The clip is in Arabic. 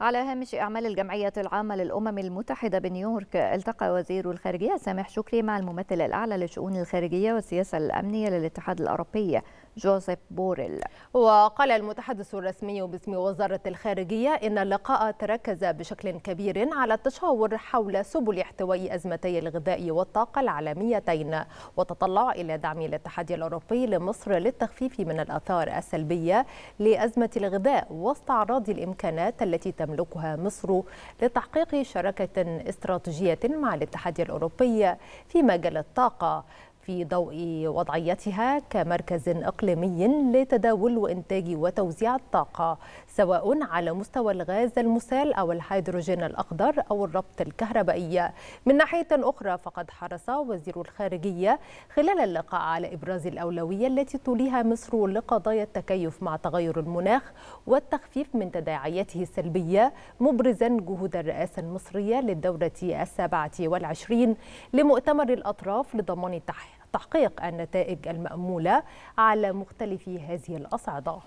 على هامش أعمال الجمعية العامة للأمم المتحدة بنيويورك التقى وزير الخارجية سامح شكري مع الممثل الأعلى لشؤون الخارجية والسياسة الأمنية للاتحاد الأوروبي جوزيف بوريل وقال المتحدث الرسمي باسم وزارة الخارجية إن اللقاء تركز بشكل كبير على التشاور حول سبل احتواء أزمتي الغذاء والطاقة العالميتين وتطلع إلى دعم الاتحاد الأوروبي لمصر للتخفيف من الآثار السلبية لأزمة الغذاء واستعراض الإمكانات التي تملكها مصر لتحقيق شراكة استراتيجية مع الاتحاد الأوروبي في مجال الطاقة في ضوء وضعيتها كمركز إقليمي لتداول وإنتاج وتوزيع الطاقة سواء على مستوى الغاز المسال أو الهيدروجين الأخضر أو الربط الكهربائي من ناحية أخرى فقد حرص وزير الخارجية خلال اللقاء على إبراز الأولوية التي توليها مصر لقضايا التكيف مع تغير المناخ والتخفيف من تداعياته السلبية مبرزا جهود الرئاسة المصرية للدورة السابعة والعشرين لمؤتمر الأطراف لضمان تحقيق تحقيق النتائج المأمولة على مختلف هذه الأصعدة